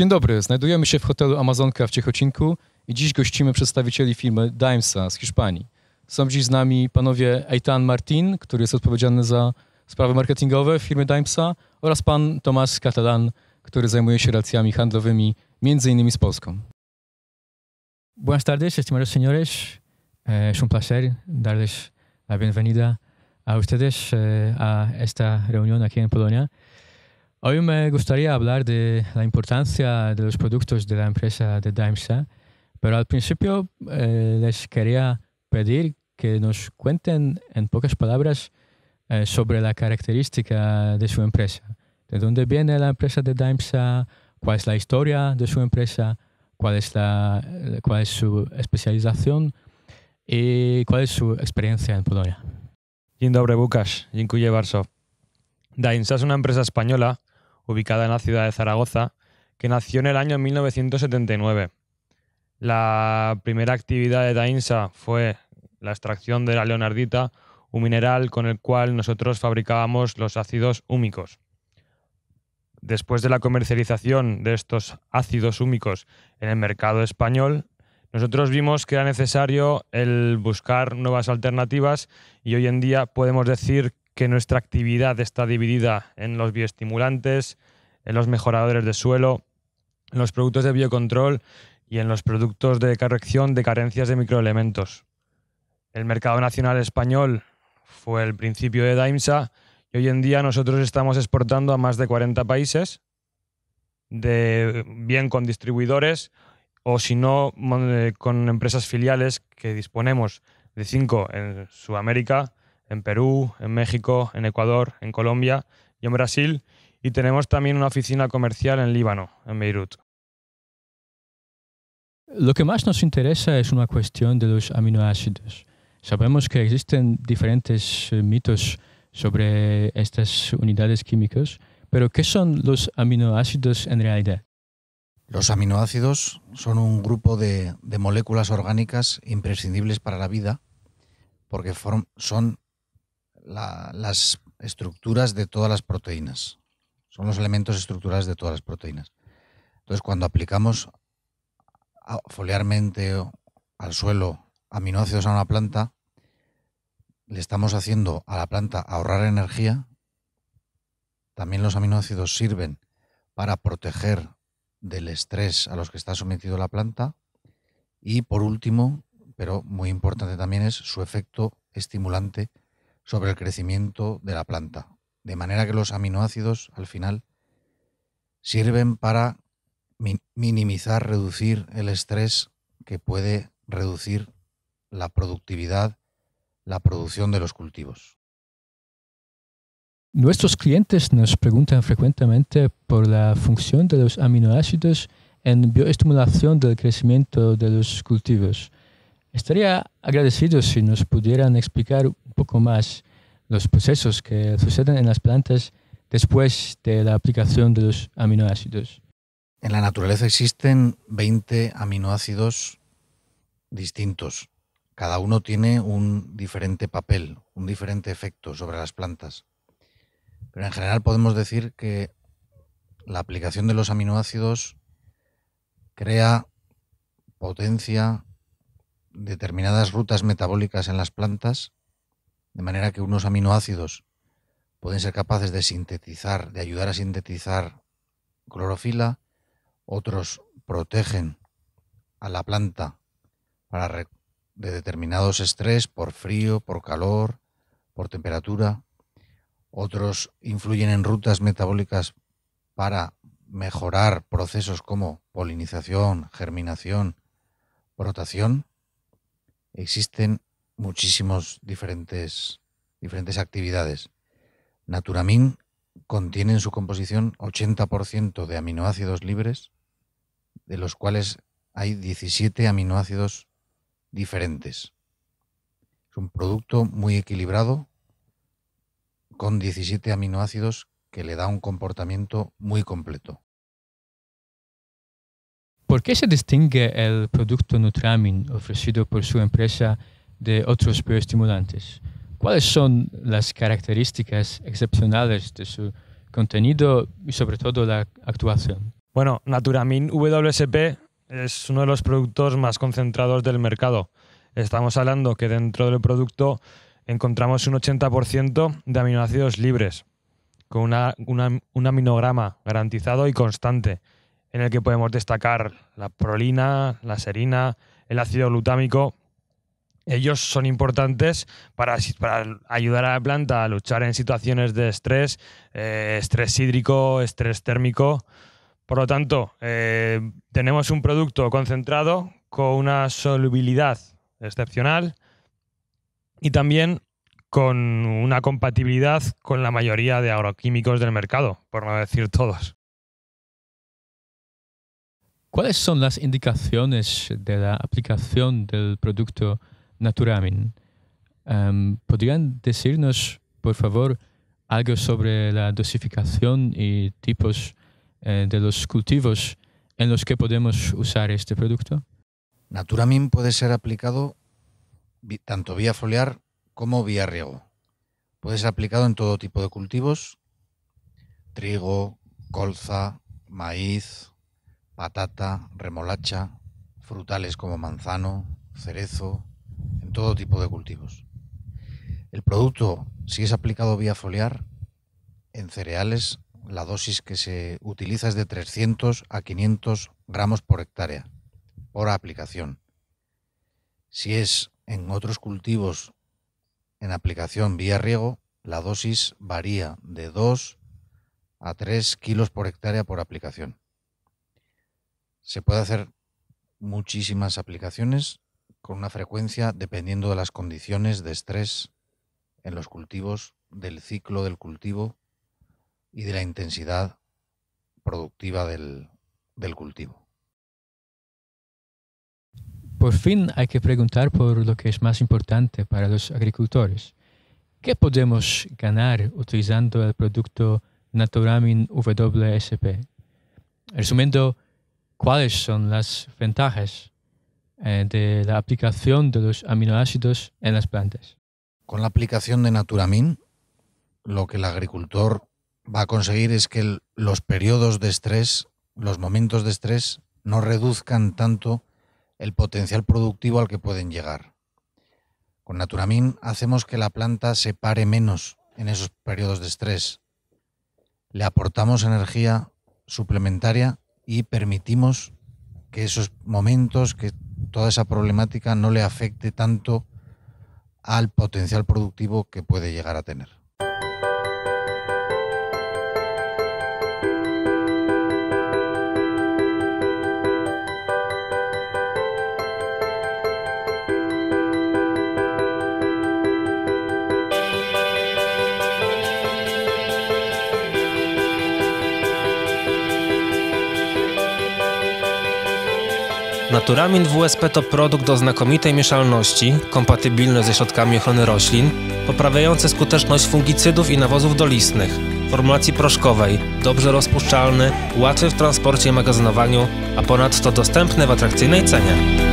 Dzień dobry, znajdujemy się w hotelu Amazonka w Ciechocinku i dziś gościmy przedstawicieli firmy Dimesa z Hiszpanii. Są dziś z nami panowie Eitan Martin, który jest odpowiedzialny za sprawy marketingowe firmy Dimesa oraz pan Tomasz Catalan, który zajmuje się relacjami handlowymi, między innymi z Polską. Buenas tardes, estimados señores. Eh, es un placer darles la bienvenida a ustedes eh, a esta reunión aquí en Polonia. Hoy me gustaría hablar de la importancia de los productos de la empresa de Daimsa, pero al principio eh, les quería pedir que nos cuenten en pocas palabras eh, sobre la característica de su empresa. ¿De dónde viene la empresa de Daimsa? ¿Cuál es la historia de su empresa? ¿Cuál es, la, cuál es su especialización? ¿Y cuál es su experiencia en Polonia? Dzień dobry, Dziękuję bardzo. es una empresa española ubicada en la ciudad de Zaragoza, que nació en el año 1979. La primera actividad de DaInsa fue la extracción de la leonardita, un mineral con el cual nosotros fabricábamos los ácidos húmicos. Después de la comercialización de estos ácidos húmicos en el mercado español, nosotros vimos que era necesario el buscar nuevas alternativas y hoy en día podemos decir que nuestra actividad está dividida en los bioestimulantes, en los mejoradores de suelo, en los productos de biocontrol y en los productos de corrección de carencias de microelementos. El mercado nacional español fue el principio de DAIMSA y hoy en día nosotros estamos exportando a más de 40 países, bien con distribuidores o si no eh, con empresas filiales que disponemos de 5 en Sudamérica, en Perú, en México, en Ecuador, en Colombia y en Brasil, y tenemos también una oficina comercial en Líbano, en Beirut. Lo que más nos interesa es una cuestión de los aminoácidos. Sabemos que existen diferentes eh, mitos sobre estas unidades químicas, pero ¿qué son los aminoácidos en realidad? Los aminoácidos son un grupo de, moléculas orgánicas imprescindibles para la vida porque son las estructuras de todas las proteínas. Son los elementos estructurales de todas las proteínas. Entonces, cuando aplicamos foliarmente al suelo aminoácidos a una planta, le estamos haciendo a la planta ahorrar energía. También los aminoácidos sirven para proteger del estrés a los que está sometido la planta. Y por último, pero muy importante también es su efecto estimulante sobre el crecimiento de la planta. De manera que los aminoácidos, al final, sirven para minimizar, reducir el estrés que puede reducir la productividad, la producción de los cultivos. Nuestros clientes nos preguntan frecuentemente por la función de los aminoácidos en bioestimulación del crecimiento de los cultivos. Estaría agradecido si nos pudieran explicar poco más los procesos que suceden en las plantas después de la aplicación de los aminoácidos. En la naturaleza existen 20 aminoácidos distintos. Cada uno tiene un diferente papel, un diferente efecto sobre las plantas. Pero en general podemos decir que la aplicación de los aminoácidos crea, potencia determinadas rutas metabólicas en las plantas de manera que unos aminoácidos pueden ser capaces de sintetizar, de ayudar a sintetizar clorofila, otros protegen a la planta para de determinados estrés por frío, por calor, por temperatura, otros influyen en rutas metabólicas para mejorar procesos como polinización, germinación, rotación Existen muchísimos diferentes, diferentes actividades. Naturamin contiene en su composición 80% de aminoácidos libres, de los cuales hay 17 aminoácidos diferentes. Es un producto muy equilibrado con 17 aminoácidos que le da un comportamiento muy completo. ¿Por qué se distingue el producto Nutramin ofrecido por su empresa de otros bioestimulantes. ¿Cuáles son las características excepcionales de su contenido y sobre todo la actuación? Bueno, Naturamin WSP es uno de los productos más concentrados del mercado. Estamos hablando que dentro del producto encontramos un 80% de aminoácidos libres, con una, un aminograma garantizado y constante, en el que podemos destacar la prolina, la serina, el ácido glutámico, ellos son importantes para, ayudar a la planta a luchar en situaciones de estrés, eh, estrés hídrico, estrés térmico. Por lo tanto, eh, tenemos un producto concentrado con una solubilidad excepcional y también con una compatibilidad con la mayoría de agroquímicos del mercado, por no decir todos. ¿Cuáles son las indicaciones de la aplicación del producto Naturamin. Em, ¿Podrían decirnos, por favor, algo sobre la dosificación y tipos eh, de los cultivos en los que podemos usar este producto? Naturamin puede ser aplicado tanto vía foliar como vía riego. Puede ser aplicado en todo tipo de cultivos, trigo, colza, maíz, patata, remolacha, frutales como manzano, cerezo, todo tipo de cultivos. El producto, si es aplicado vía foliar, en cereales la dosis que se utiliza es de 300 a 500 gramos por hectárea, por aplicación. Si es en otros cultivos en aplicación vía riego, la dosis varía de 2 a 3 kilos por hectárea por aplicación. Se puede hacer muchísimas aplicaciones con una frecuencia dependiendo de las condiciones de estrés en los cultivos, del ciclo del cultivo y de la intensidad productiva del, del cultivo. Por fin hay que preguntar por lo que es más importante para los agricultores. ¿Qué podemos ganar utilizando el producto Naturamin WSP? Resumiendo, ¿cuáles son las ventajas eh, de la aplicación de los aminoácidos en las plantas. Con la aplicación de Naturamin, lo que el agricultor va a conseguir es que los periodos de estrés, los momentos de estrés, no reduzcan tanto el potencial productivo al que pueden llegar. Con Naturamin hacemos que la planta se pare menos en esos periodos de estrés. Le aportamos energía suplementaria y permitimos que esos momentos que toda esa problemática no le afecte tanto al potencial productivo que puede llegar a tener. Naturamin WSP to produkt o znakomitej mieszalności, kompatybilny ze środkami ochrony roślin, poprawiający skuteczność fungicydów i nawozów dolistnych, formulacji proszkowej, dobrze rozpuszczalny, łatwy w transporcie i magazynowaniu, a ponadto dostępny w atrakcyjnej cenie.